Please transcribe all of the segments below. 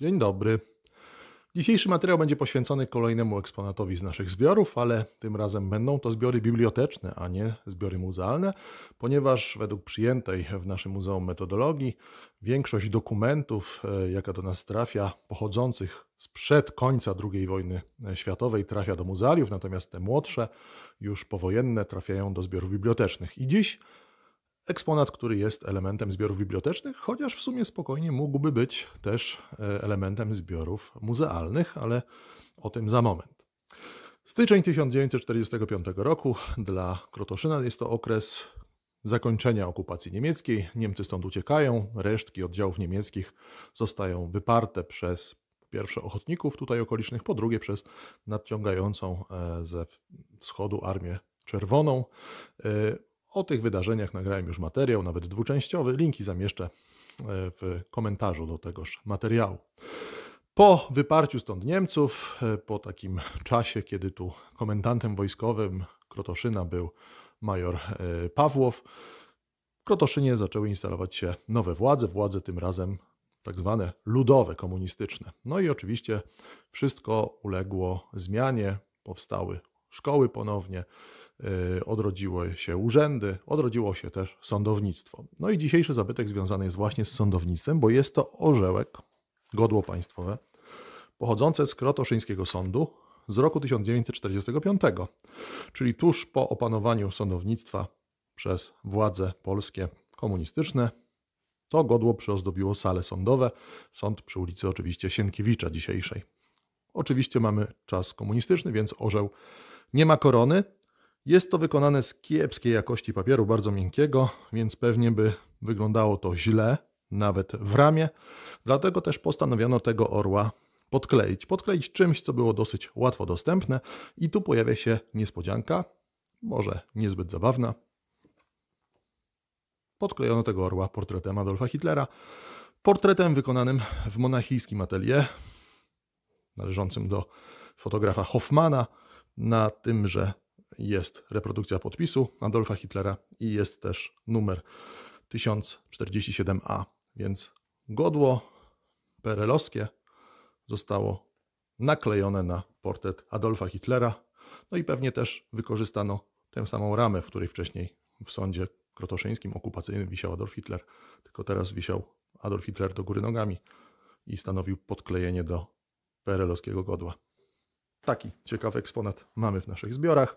Dzień dobry. Dzisiejszy materiał będzie poświęcony kolejnemu eksponatowi z naszych zbiorów, ale tym razem będą to zbiory biblioteczne, a nie zbiory muzealne, ponieważ według przyjętej w naszym muzeum metodologii większość dokumentów, e, jaka do nas trafia, pochodzących sprzed końca II wojny e, światowej trafia do muzealiów, natomiast te młodsze, już powojenne, trafiają do zbiorów bibliotecznych. I dziś Eksponat, który jest elementem zbiorów bibliotecznych, chociaż w sumie spokojnie mógłby być też e, elementem zbiorów muzealnych, ale o tym za moment. Styczeń 1945 roku dla Krotoszyna jest to okres zakończenia okupacji niemieckiej. Niemcy stąd uciekają, resztki oddziałów niemieckich zostają wyparte przez pierwsze ochotników tutaj okolicznych, po drugie przez nadciągającą e, ze wschodu Armię Czerwoną. E, o tych wydarzeniach nagrałem już materiał, nawet dwuczęściowy. Linki zamieszczę e, w komentarzu do tegoż materiału. Po wyparciu stąd Niemców, e, po takim czasie, kiedy tu komendantem wojskowym Krotoszyna był major e, Pawłow, w Krotoszynie zaczęły instalować się nowe władze, władze tym razem tak zwane ludowe, komunistyczne. No i oczywiście wszystko uległo zmianie, powstały szkoły ponownie, y, odrodziły się urzędy, odrodziło się też sądownictwo. No i dzisiejszy zabytek związany jest właśnie z sądownictwem, bo jest to orzełek, godło państwowe, pochodzące z Krotoszyńskiego Sądu z roku 1945, czyli tuż po opanowaniu sądownictwa przez władze polskie komunistyczne. To godło przyozdobiło sale sądowe, sąd przy ulicy oczywiście Sienkiewicza dzisiejszej. Oczywiście mamy czas komunistyczny, więc orzeł nie ma korony. Jest to wykonane z kiepskiej jakości papieru, bardzo miękkiego, więc pewnie by wyglądało to źle, nawet w ramie. Dlatego też postanowiono tego orła podkleić. Podkleić czymś, co było dosyć łatwo dostępne, i tu pojawia się niespodzianka, może niezbyt zabawna. Podklejono tego orła portretem Adolfa Hitlera, portretem wykonanym w monachijskim atelier, należącym do fotografa Hoffmana. Na tym, że jest reprodukcja podpisu Adolfa Hitlera i jest też numer 1047A, więc godło perelowskie zostało naklejone na portret Adolfa Hitlera, no i pewnie też wykorzystano tę samą ramę, w której wcześniej w sądzie krotoszyńskim okupacyjnym wisiał Adolf Hitler, tylko teraz wisiał Adolf Hitler do góry nogami i stanowił podklejenie do perelowskiego godła taki ciekawy eksponat mamy w naszych zbiorach.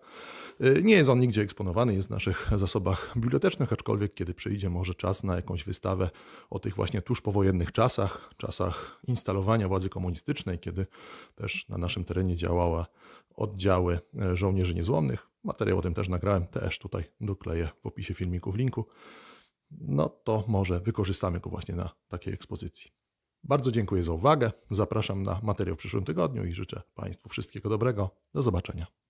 Y, nie jest on nigdzie eksponowany, jest w naszych zasobach bibliotecznych, aczkolwiek kiedy przyjdzie może czas na jakąś wystawę o tych właśnie tuż powojennych czasach, czasach instalowania władzy komunistycznej, kiedy też na naszym terenie działała oddziały e, żołnierzy niezłomnych. Materiał o tym też nagrałem, też tutaj dokleję w opisie filmiku w linku. No to może wykorzystamy go właśnie na takiej ekspozycji. Bardzo dziękuję za uwagę. Zapraszam na materiał w przyszłym tygodniu i życzę Państwu wszystkiego dobrego. Do zobaczenia.